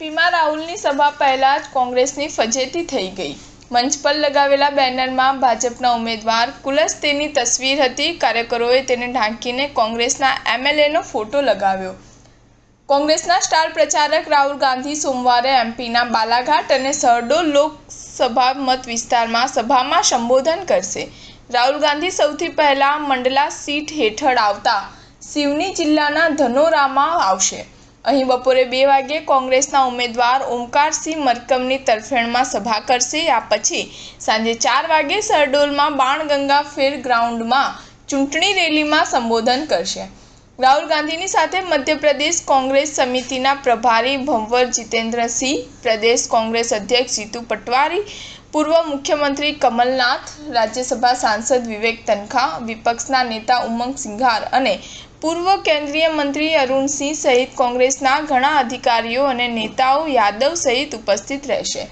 એમપીમાં રાહુલની સભા પહેલા જ કોંગ્રેસની ફજેતી થઈ ગઈ મંચ પર લગાવેલા બેનરમાં ભાજપના ઉમેદવાર કુલસ્તેની તસવીર હતી કાર્યકરોએ તેને ઢાંકીને કોંગ્રેસના એમએલએનો ફોટો લગાવ્યો કોંગ્રેસના સ્ટાર પ્રચારક રાહુલ ગાંધી સોમવારે એમપીના બાલાઘાટ અને સરડોલ લોકસભા મત વિસ્તારમાં સભામાં સંબોધન કરશે રાહુલ ગાંધી સૌથી પહેલાં મંડલા સીટ હેઠળ આવતા સિવની જિલ્લાના ધનોરામાં આવશે અહીં બપોરે બે વાગે કોંગ્રેસના ઉમેદવાર ઓમકારસિંહ મરકમની તરફેણમાં સભા કરશે આ પછી સાંજે ચાર વાગે શહડોલમાં બાણગંગા ફેર ગ્રાઉન્ડમાં ચૂંટણી રેલીમાં સંબોધન કરશે રાહુલ ગાંધીની સાથે મધ્યપ્રદેશ કોંગ્રેસ સમિતિના પ્રભારી ભંવર જીતેન્દ્રસિંહ પ્રદેશ કોંગ્રેસ અધ્યક્ષ જીતુ પટવારી પૂર્વ મુખ્યમંત્રી કમલનાથ રાજ્યસભા સાંસદ વિવેક તનખા વિપક્ષના નેતા ઉમંગ સિંઘાર અને પૂર્વ કેન્દ્રીય મંત્રી અરુણસિંહ સહિત કોંગ્રેસના ઘણા અધિકારીઓ અને નેતાઓ યાદવ સહિત ઉપસ્થિત રહેશે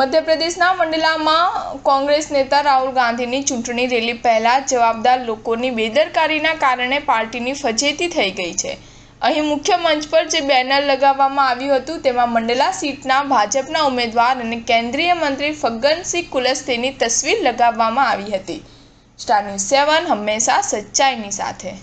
મધ્યપ્રદેશના મંડલામાં કોંગ્રેસ નેતા રાહુલ ગાંધીની ચૂંટણી રેલી પહેલાં જવાબદાર લોકોની બેદરકારીના કારણે પાર્ટીની ફજેતી થઈ ગઈ છે અહીં મુખ્ય મંચ પર જે બેનર લગાવવામાં આવ્યું હતું તેમાં મંડલા સીટના ભાજપના ઉમેદવાર અને કેન્દ્રીય મંત્રી ફગ્ગનસિંહ કુલસ્તેની તસવીર લગાવવામાં આવી હતી સ્ટાર ન્યૂઝ સેવન હંમેશા સચ્ચાઈની સાથે